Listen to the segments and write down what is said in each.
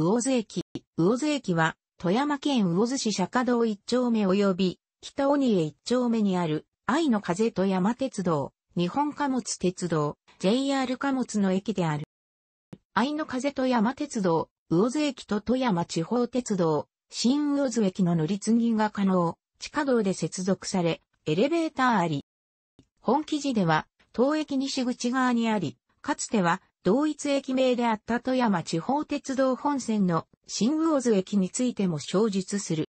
魚津駅。魚津駅は、富山県魚津市釈迦堂一丁目及び、北鬼江一丁目にある、愛の風富山鉄道、日本貨物鉄道、JR 貨物の駅である。愛の風富山鉄道、魚津駅と富山地方鉄道、新魚津駅の乗り継ぎが可能、地下道で接続され、エレベーターあり。本記事では、東駅西口側にあり、かつては同一駅名であった富山地方鉄道本線の新魚津駅についても小述する。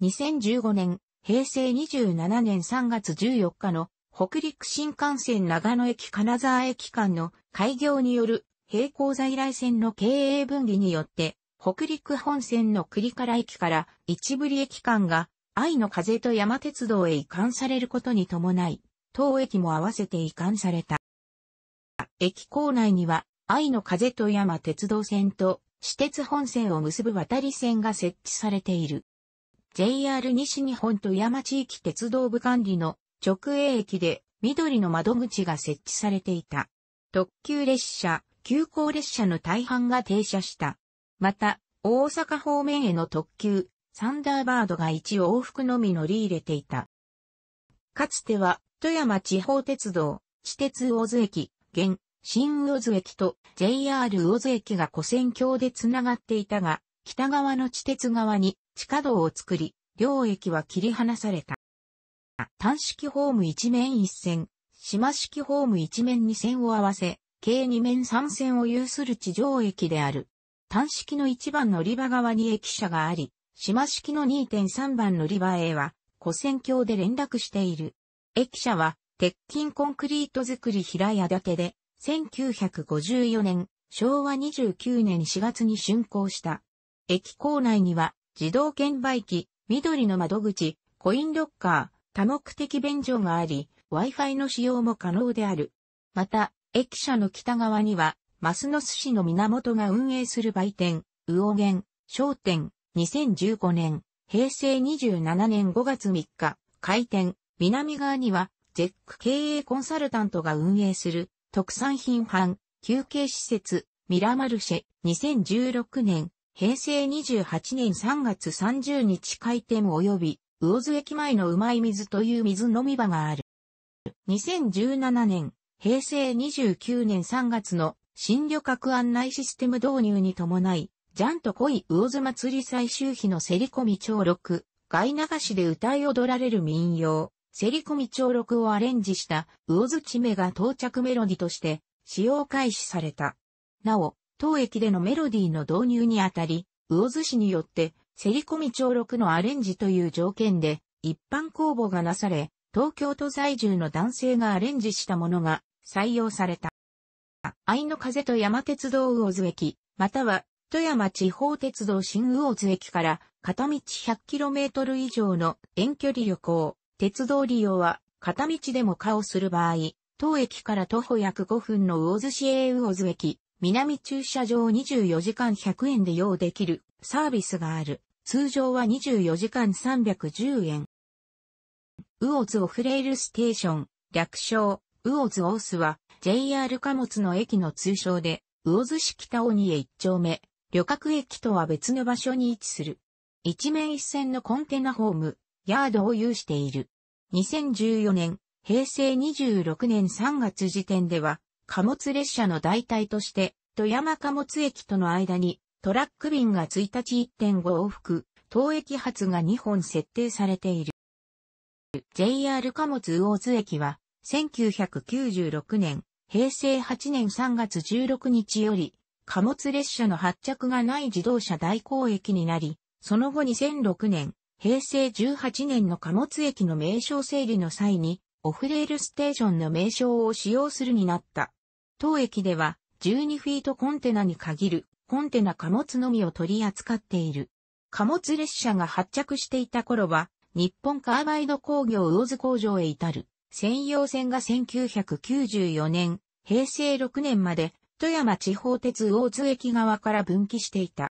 2015年、平成27年3月14日の北陸新幹線長野駅金沢駅間の開業による並行在来線の経営分離によって、北陸本線の栗原駅から一部り駅間が愛の風と山鉄道へ移管されることに伴い、当駅も合わせて移管された。駅構内には、愛の風と山鉄道線と、私鉄本線を結ぶ渡り線が設置されている。JR 西日本富山地域鉄道部管理の直営駅で緑の窓口が設置されていた。特急列車、急行列車の大半が停車した。また、大阪方面への特急、サンダーバードが一往復のみ乗り入れていた。かつては、富山地方鉄道、私鉄大津駅、現、新魚津駅と JR 魚津駅が古線橋でつながっていたが、北側の地鉄側に地下道を作り、両駅は切り離された。単式ホーム一面一線、島式ホーム一面二線を合わせ、計二面三線を有する地上駅である。単式の一番乗り場側に駅舎があり、島式の2.3番乗り場へは、古線橋で連絡している。駅舎は、鉄筋コンクリート造り平屋建てで、1954年、昭和29年4月に竣工した。駅構内には、自動券売機、緑の窓口、コインロッカー、多目的便所があり、Wi-Fi の使用も可能である。また、駅舎の北側には、マスノス市の源が運営する売店、魚源、商店、2015年、平成27年5月3日、開店、南側には、ゼック経営コンサルタントが運営する、特産品班、休憩施設、ミラマルシェ、2016年、平成28年3月30日開店及び、魚津駅前のうまい水という水飲み場がある。2017年、平成29年3月の新旅客案内システム導入に伴い、ジャンと恋魚津祭り最終日の競り込み長録、外流しで歌い踊られる民謡、セリコミ長録をアレンジした魚チ目が到着メロディとして使用開始された。なお、当駅でのメロディの導入にあたり、魚津市によってセリコミ長録のアレンジという条件で一般公募がなされ、東京都在住の男性がアレンジしたものが採用された。愛の風と山鉄道魚津駅、または富山地方鉄道新魚津駅から片道 100km 以上の遠距離旅行、鉄道利用は片道でも可をする場合、当駅から徒歩約5分の魚津市営魚津駅、南駐車場24時間100円で用できるサービスがある。通常は24時間310円。魚津オフレイルステーション、略称、魚津オースは JR 貨物の駅の通称で、魚津市北鬼へ1丁目、旅客駅とは別の場所に位置する。一面一線のコンテナホーム、ヤードを有している。2014年、平成26年3月時点では、貨物列車の代替として、富山貨物駅との間に、トラック便が1日1.5往復、当駅発が2本設定されている。JR 貨物大津駅は、1996年、平成8年3月16日より、貨物列車の発着がない自動車代行駅になり、その後2006年、平成18年の貨物駅の名称整理の際に、オフレールステーションの名称を使用するになった。当駅では、12フィートコンテナに限る、コンテナ貨物のみを取り扱っている。貨物列車が発着していた頃は、日本カーバイド工業魚津工場へ至る、専用線が1994年、平成6年まで、富山地方鉄魚津駅側から分岐していた。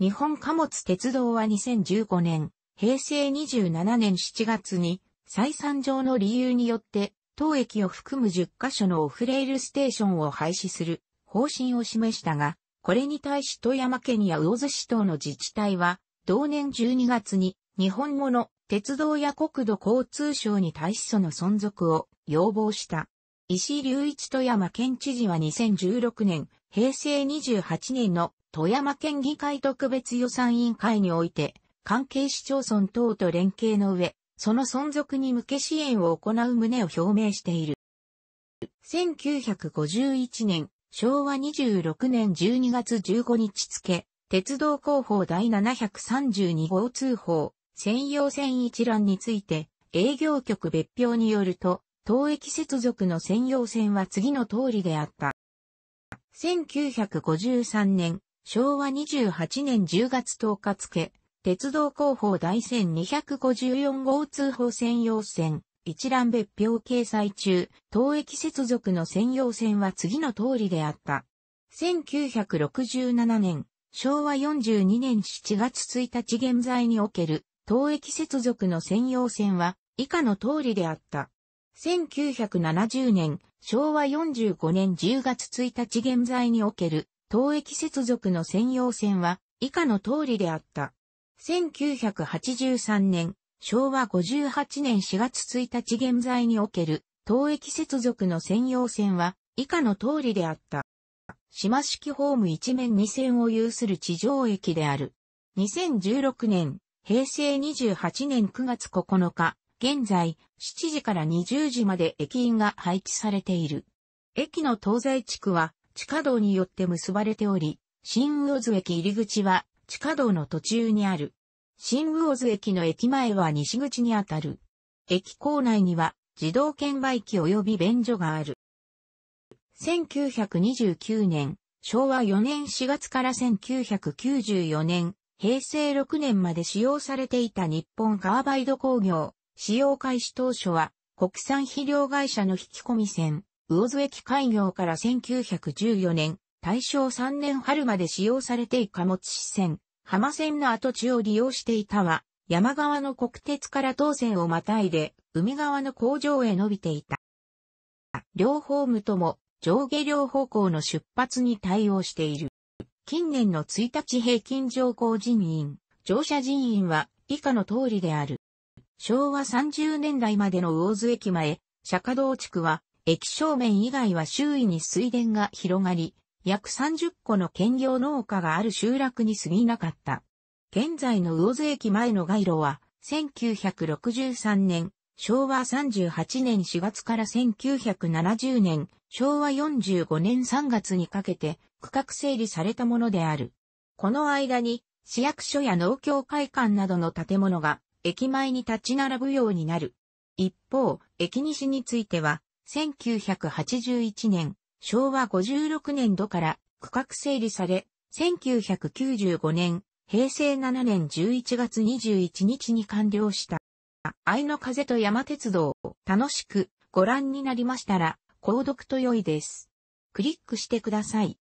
日本貨物鉄道は2015年、平成27年7月に、採算上の理由によって、当駅を含む10カ所のオフレイルステーションを廃止する方針を示したが、これに対し富山県や魚津市等の自治体は、同年12月に日本語の鉄道や国土交通省に対しその存続を要望した。石井隆一富山県知事は2016年、平成28年の富山県議会特別予算委員会において、関係市町村等と連携の上、その存続に向け支援を行う旨を表明している。1951年、昭和26年12月15日付、鉄道広報第732号通報、専用線一覧について、営業局別表によると、当駅接続の専用線は次の通りであった。1953年、昭和28年10月10日付、鉄道広報第1254号通報専用線、一覧別表掲載中、当駅接続の専用線は次の通りであった。1967年、昭和42年7月1日現在における、当駅接続の専用線は、以下の通りであった。1970年、昭和45年10月1日現在における、東駅接続の専用線は以下の通りであった。1983年、昭和58年4月1日現在における東駅接続の専用線は以下の通りであった。島式ホーム一面2線を有する地上駅である。2016年、平成28年9月9日、現在、7時から20時まで駅員が配置されている。駅の東西地区は、地下道によって結ばれており、新魚津駅入り口は地下道の途中にある。新魚津駅の駅前は西口にあたる。駅構内には自動券売機及び便所がある。1929年、昭和4年4月から1994年、平成6年まで使用されていた日本カーバイド工業、使用開始当初は国産肥料会社の引き込み船、魚津駅開業から1914年、大正3年春まで使用されてい貨物支線、浜線の跡地を利用していたは、山側の国鉄から東線をまたいで、海側の工場へ伸びていた。両ホームとも上下両方向の出発に対応している。近年の1日平均乗降人員、乗車人員は以下の通りである。昭和30年代までの魚津駅前、釈迦道地区は駅正面以外は周囲に水田が広がり、約30個の兼業農家がある集落に過ぎなかった。現在の魚津駅前の街路は、1963年、昭和38年4月から1970年、昭和45年3月にかけて、区画整理されたものである。この間に、市役所や農協会館などの建物が、駅前に立ち並ぶようになる。一方、駅西については、1981年、昭和56年度から区画整理され、1995年、平成7年11月21日に完了した。愛の風と山鉄道、楽しくご覧になりましたら、購読と良いです。クリックしてください。